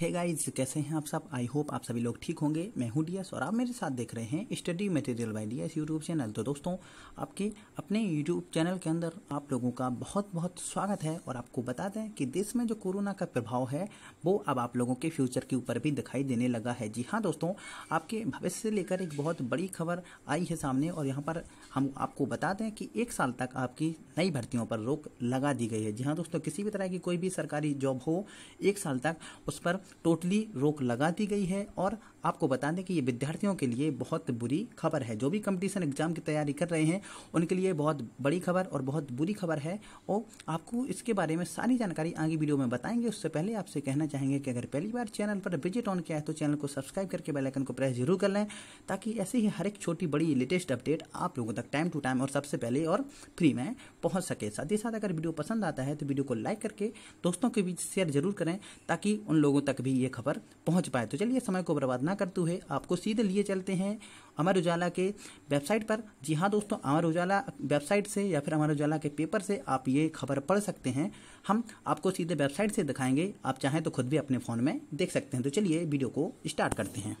hey guys कैसे हैं आप सब आई होप आप सभी लोग ठीक होंगे मैं हूं डीएस और आप मेरे साथ देख रहे हैं study material by DS YouTube channel तो दोस्तों आपके अपने यूट्यूब चैनल के अंदर आप लोगों का बहुत बहुत स्वागत है और आपको बता दें कि देश में जो कोरोना का प्रभाव है वो अब आप लोगों के फ्यूचर के ऊपर भी दिखाई देने लगा है जी हाँ दोस्तों आपके भविष्य से लेकर एक बहुत बड़ी खबर आई है सामने और यहाँ पर हम आपको बता दें कि एक साल तक आपकी नई भर्तियों पर रोक लगा दी गई है जी हाँ दोस्तों किसी भी तरह की कोई भी सरकारी जॉब हो एक साल तक उस पर टोटली रोक लगा दी गई है और आपको बता दें कि ये विद्यार्थियों के लिए बहुत बुरी खबर है जो भी कंपटीशन एग्जाम की तैयारी कर रहे हैं उनके लिए बहुत बड़ी खबर और बहुत बुरी खबर है और आपको इसके बारे में सारी जानकारी आगे वीडियो में बताएंगे उससे पहले आपसे कहना चाहेंगे कि अगर पहली बार चैनल पर विजिट ऑन किया है तो चैनल को सब्सक्राइब करके बेलाइकन को प्रेस जरूर कर लें ताकि ऐसे ही हर एक छोटी बड़ी लेटेस्ट अपडेट आप लोगों तक टाइम टू टाइम और सबसे पहले और फ्री में पहुँच सके साथ ही साथ अगर वीडियो पसंद आता है तो वीडियो को लाइक करके दोस्तों के बीच शेयर जरूर करें ताकि उन लोगों तक भी ये खबर पहुँच पाए तो चलिए समय को बर्बाद ना करते हुए आपको सीधे लिए चलते हैं अमर उजाला के वेबसाइट पर जी हाँ दोस्तों अमर उजाला वेबसाइट से या फिर अमर उजाला के पेपर से आप ये खबर पढ़ सकते हैं हम आपको सीधे वेबसाइट से दिखाएंगे आप चाहें तो खुद भी अपने फ़ोन में देख सकते हैं तो चलिए वीडियो को स्टार्ट करते हैं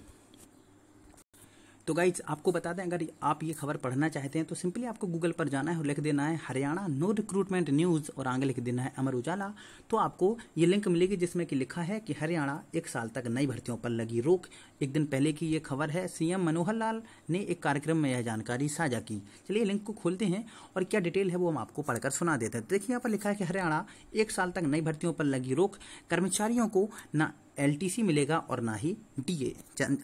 तो गाइज आपको बता दें अगर आप ये खबर पढ़ना चाहते हैं तो सिंपली आपको गूगल पर जाना है और लिख देना है हरियाणा नो रिक्रूटमेंट न्यूज़ और आगे लिख देना है अमर उजाला तो आपको ये लिंक मिलेगी जिसमें कि लिखा है कि हरियाणा एक साल तक नई भर्तियों पर लगी रोक एक दिन पहले की ये खबर है सीएम मनोहर लाल ने एक कार्यक्रम में यह जानकारी साझा की चलिए लिंक को खोलते हैं और क्या डिटेल है वो हम आपको पढ़कर सुना देते हैं देखिए यहाँ पर लिखा है कि हरियाणा एक साल तक नई भर्तियों पर लगी रोक कर्मचारियों को ना एलटीसी मिलेगा और ना ही डीए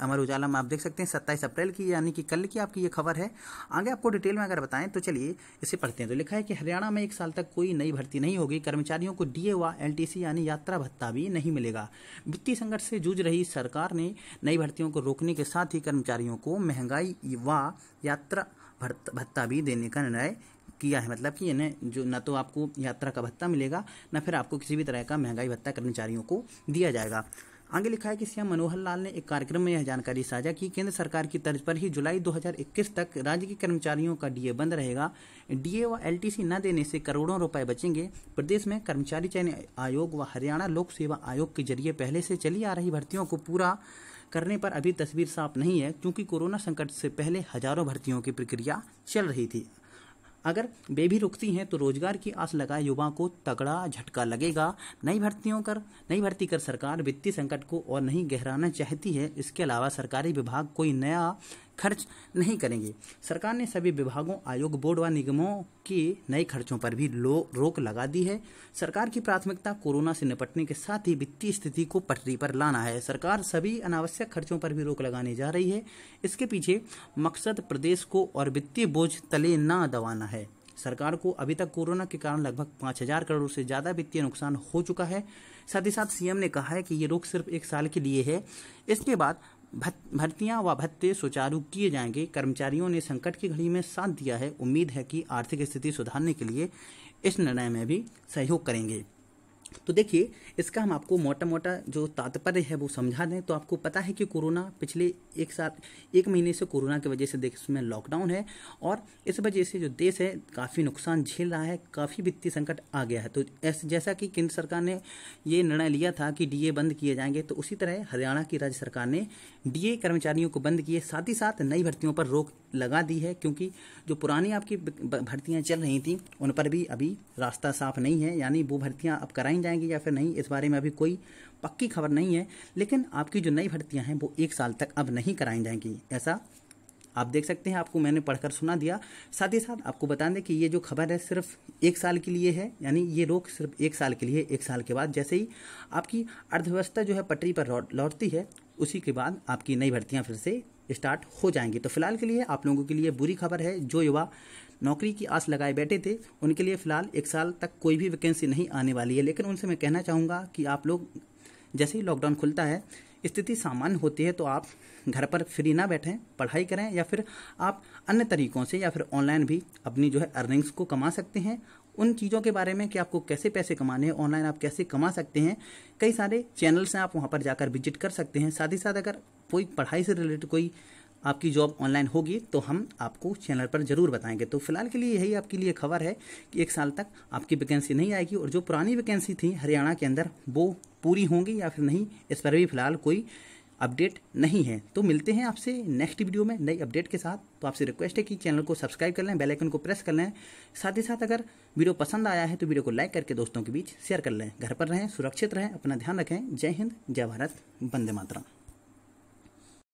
अमर उजाला में आप देख सकते हैं सत्ताईस अप्रैल की यानी कि कल की आपकी ये खबर है आगे आपको डिटेल में अगर बताएं तो चलिए इसे पढ़ते हैं तो लिखा है कि हरियाणा में एक साल तक कोई नई भर्ती नहीं होगी कर्मचारियों को डीए व एलटीसी यानी यात्रा भत्ता भी नहीं मिलेगा वित्तीय संकट से जूझ रही सरकार ने नई भर्तियों को रोकने के साथ ही कर्मचारियों को महंगाई व यात्रा भत्ता भी देने का निर्णय किया है मतलब कि इन्हें जो ना तो आपको यात्रा का भत्ता मिलेगा ना फिर आपको किसी भी तरह का महंगाई भत्ता कर्मचारियों को दिया जाएगा आगे लिखा है कि सीएम मनोहर लाल ने एक कार्यक्रम में यह जानकारी साझा की केंद्र सरकार की तर्ज पर ही जुलाई 2021 तक राज्य के कर्मचारियों का डीए बंद रहेगा डीए व एलटीसी न देने से करोड़ों रुपए बचेंगे प्रदेश में कर्मचारी चयन आयोग व हरियाणा लोक सेवा आयोग के जरिए पहले से चली आ रही भर्तियों को पूरा करने पर अभी तस्वीर साफ नहीं है क्योंकि कोरोना संकट से पहले हजारों भर्तियों की प्रक्रिया चल रही थी अगर बेबी रुकती हैं तो रोजगार की आस लगाए युवाओं को तगड़ा झटका लगेगा नई भर्तियों कर नई भर्ती कर सरकार वित्तीय संकट को और नहीं गहराना चाहती है इसके अलावा सरकारी विभाग कोई नया खर्च नहीं करेंगे सरकार ने सभी विभागों आयोग बोर्ड व निगमों के नए खर्चों पर भी रोक लगा दी है सरकार की प्राथमिकता कोरोना से निपटने के साथ ही वित्तीय स्थिति को पटरी पर लाना है सरकार सभी अनावश्यक खर्चों पर भी रोक लगाने जा रही है इसके पीछे मकसद प्रदेश को और वित्तीय बोझ तले न दबाना है सरकार को अभी तक कोरोना के कारण लगभग पाँच हजार करोड़ से ज़्यादा वित्तीय नुकसान हो चुका है साथ ही साथ सीएम ने कहा है कि ये रोक सिर्फ एक साल के लिए है इसके बाद भर्तियां व भत्ते सुचारू किए जाएंगे कर्मचारियों ने संकट की घड़ी में साथ दिया है उम्मीद है कि आर्थिक स्थिति सुधारने के लिए इस निर्णय में भी सहयोग करेंगे तो देखिए इसका हम आपको मोटा मोटा जो तात्पर्य है वो समझा दें तो आपको पता है कि कोरोना पिछले एक साल एक महीने से कोरोना की वजह से देख उसमें लॉकडाउन है और इस वजह से जो देश है काफ़ी नुकसान झेल रहा है काफ़ी वित्तीय संकट आ गया है तो ऐसे जैसा कि केंद्र सरकार ने ये निर्णय लिया था कि डीए बंद किए जाएंगे तो उसी तरह हरियाणा की राज्य सरकार ने डीए कर्मचारियों को बंद किए साथ ही साथ नई भर्तियों पर रोक लगा दी है क्योंकि जो पुरानी आपकी भर्तियाँ चल रही थी उन पर भी अभी रास्ता साफ नहीं है यानी वो भर्तियाँ अब कराई जाएंगे या फिर नहीं इस बारे में अभी कोई पक्की खबर नहीं है लेकिन आपकी जो नई भर्तियाँ हैं वो एक साल तक अब नहीं कराई जाएंगी ऐसा आप देख सकते हैं आपको मैंने पढ़कर सुना दिया साथ ही साथ आपको बता दें कि ये जो खबर है सिर्फ एक साल के लिए है यानी ये रोक सिर्फ एक साल के लिए एक साल के बाद जैसे ही आपकी अर्थव्यवस्था जो है पटरी पर लौटती है उसी के बाद आपकी नई भर्तियां फिर से स्टार्ट हो जाएंगी तो फिलहाल के लिए आप लोगों के लिए बुरी खबर है जो युवा नौकरी की आस लगाए बैठे थे उनके लिए फिलहाल एक साल तक कोई भी वैकेंसी नहीं आने वाली है लेकिन उनसे मैं कहना चाहूँगा कि आप लोग जैसे ही लॉकडाउन खुलता है स्थिति सामान्य होती है तो आप घर पर फ्री ना बैठें पढ़ाई करें या फिर आप अन्य तरीकों से या फिर ऑनलाइन भी अपनी जो है अर्निंग्स को कमा सकते हैं उन चीज़ों के बारे में कि आपको कैसे पैसे कमाने हैं ऑनलाइन आप कैसे कमा सकते हैं कई सारे चैनल्स हैं आप वहाँ पर जाकर विजिट कर सकते हैं साथ ही साथ अगर कोई पढ़ाई से रिलेटेड कोई आपकी जॉब ऑनलाइन होगी तो हम आपको चैनल पर जरूर बताएंगे तो फिलहाल के लिए यही आपके लिए खबर है कि एक साल तक आपकी वैकेंसी नहीं आएगी और जो पुरानी वैकेंसी थी हरियाणा के अंदर वो पूरी होंगी या फिर नहीं इस पर भी फिलहाल कोई अपडेट नहीं है तो मिलते हैं आपसे नेक्स्ट वीडियो में नई अपडेट के साथ तो आपसे रिक्वेस्ट है कि चैनल को सब्सक्राइब कर लें बेल आइकन को प्रेस कर लें साथ ही साथ अगर वीडियो पसंद आया है तो वीडियो को लाइक करके दोस्तों के बीच शेयर कर लें घर पर रहें सुरक्षित रहें अपना ध्यान रखें जय हिंद जय भारत वंदे मातरम